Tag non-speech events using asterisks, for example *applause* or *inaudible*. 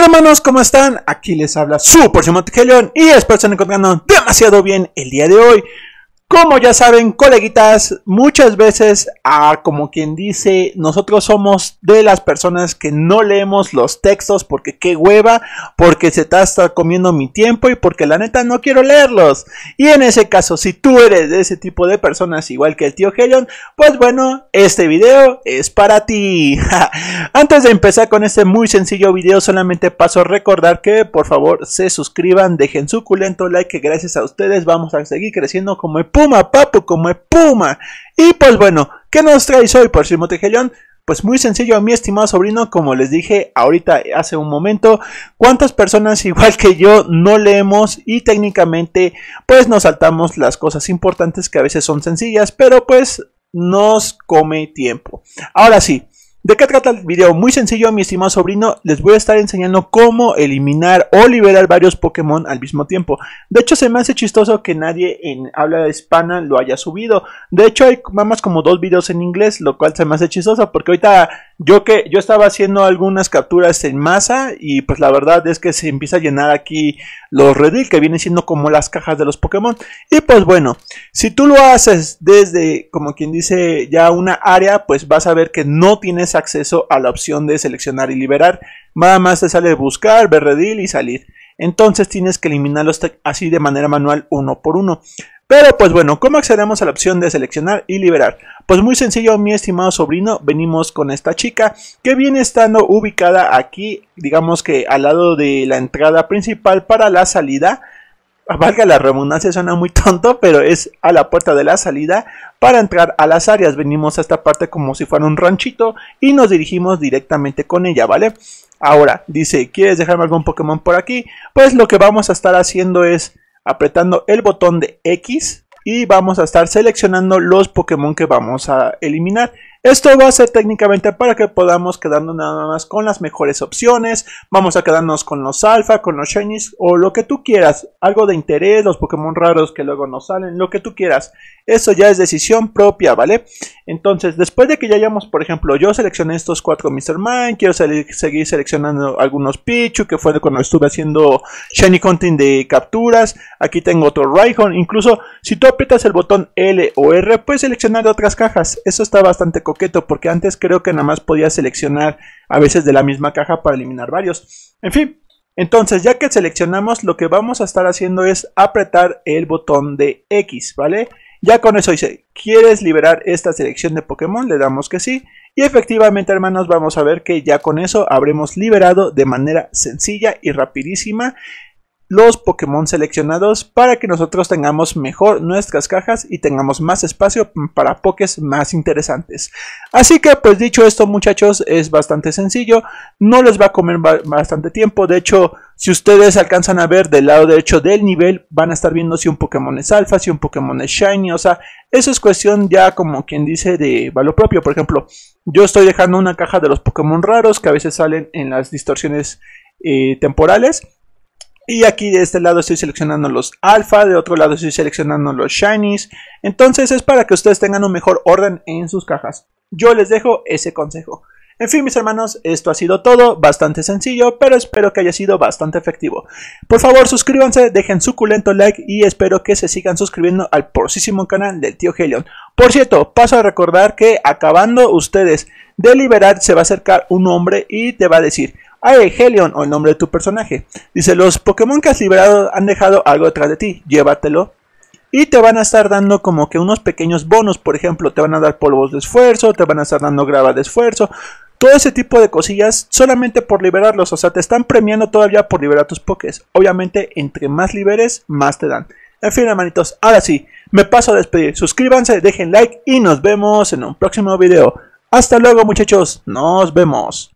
Hola hermanos, ¿cómo están? Aquí les habla su Porción y espero estén encontrando demasiado bien el día de hoy. Como ya saben, coleguitas, muchas veces, ah, como quien dice, nosotros somos de las personas que no leemos los textos porque qué hueva, porque se está, está comiendo mi tiempo y porque la neta no quiero leerlos. Y en ese caso, si tú eres de ese tipo de personas igual que el tío Helion, pues bueno, este video es para ti. *laughs* Antes de empezar con este muy sencillo video, solamente paso a recordar que por favor se suscriban, dejen suculento like, que gracias a ustedes vamos a seguir creciendo como podido Puma papu, como puma. Y pues bueno, ¿qué nos traes hoy, por Simo Tejellón? Pues muy sencillo, a mi estimado sobrino, como les dije ahorita hace un momento, cuántas personas *laughs* igual que yo no leemos y técnicamente pues nos saltamos las cosas importantes que a veces son sencillas, pero pues nos come tiempo. Ahora sí, ¿De qué trata el video? Muy sencillo, mi estimado sobrino, les voy a estar enseñando cómo eliminar o liberar varios Pokémon al mismo tiempo. De hecho, se me hace chistoso que nadie en habla hispana lo haya subido. De hecho, hay más como dos videos en inglés, lo cual se me hace chistoso porque ahorita yo que yo estaba haciendo algunas capturas en masa y pues la verdad es que se empieza a llenar aquí los redil que vienen siendo como las cajas de los Pokémon. Y pues bueno, si tú lo haces desde como quien dice ya una área, pues vas a ver que no tienes acceso a la opción de seleccionar y liberar. Nada más te sale buscar, ver redil y salir. Entonces tienes que eliminarlos así de manera manual uno por uno. Pero pues bueno, ¿cómo accedemos a la opción de seleccionar y liberar? Pues muy sencillo, mi estimado sobrino, venimos con esta chica que viene estando ubicada aquí, digamos que al lado de la entrada principal para la salida. Valga la redundancia, suena muy tonto, pero es a la puerta de la salida para entrar a las áreas. Venimos a esta parte como si fuera un ranchito y nos dirigimos directamente con ella, ¿vale? Ahora, dice, ¿quieres dejarme algún Pokémon por aquí? Pues lo que vamos a estar haciendo es apretando el botón de X y vamos a estar seleccionando los Pokémon que vamos a eliminar. Esto va a ser técnicamente para que podamos quedarnos nada más con las mejores opciones. Vamos a quedarnos con los alfa, con los shinies o lo que tú quieras. Algo de interés, los Pokémon raros que luego nos salen, lo que tú quieras. Eso ya es decisión propia, ¿vale? Entonces, después de que ya hayamos, por ejemplo, yo seleccioné estos cuatro Mr. Mine, quiero seguir seleccionando algunos Pichu, que fue cuando estuve haciendo Shiny Hunting de capturas. Aquí tengo otro Raihorn. Incluso si tú aprietas el botón L o R, puedes seleccionar otras cajas. Eso está bastante coqueto, porque antes creo que nada más podías seleccionar a veces de la misma caja para eliminar varios. En fin, entonces, ya que seleccionamos, lo que vamos a estar haciendo es apretar el botón de X, ¿vale? Ya con eso dice, ¿quieres liberar esta selección de Pokémon? Le damos que sí. Y efectivamente, hermanos, vamos a ver que ya con eso habremos liberado de manera sencilla y rapidísima los Pokémon seleccionados para que nosotros tengamos mejor nuestras cajas y tengamos más espacio para Pokés más interesantes. Así que pues dicho esto muchachos es bastante sencillo, no les va a comer bastante tiempo, de hecho si ustedes alcanzan a ver del lado derecho del nivel van a estar viendo si un Pokémon es alfa, si un Pokémon es shiny, o sea, eso es cuestión ya como quien dice de valor propio, por ejemplo, yo estoy dejando una caja de los Pokémon raros que a veces salen en las distorsiones eh, temporales y aquí de este lado estoy seleccionando los alfa, de otro lado estoy seleccionando los shinies. Entonces es para que ustedes tengan un mejor orden en sus cajas. Yo les dejo ese consejo. En fin, mis hermanos, esto ha sido todo, bastante sencillo, pero espero que haya sido bastante efectivo. Por favor, suscríbanse, dejen suculento like y espero que se sigan suscribiendo al porcísimo canal del tío Helion. Por cierto, paso a recordar que acabando ustedes de liberar se va a acercar un hombre y te va a decir... Helion, o el nombre de tu personaje. Dice, los Pokémon que has liberado han dejado algo detrás de ti, llévatelo. Y te van a estar dando como que unos pequeños bonos, por ejemplo, te van a dar polvos de esfuerzo, te van a estar dando grava de esfuerzo, todo ese tipo de cosillas solamente por liberarlos, o sea, te están premiando todavía por liberar tus pokés. Obviamente, entre más liberes, más te dan. En fin, hermanitos, ahora sí, me paso a despedir. Suscríbanse, dejen like y nos vemos en un próximo video. Hasta luego, muchachos, nos vemos.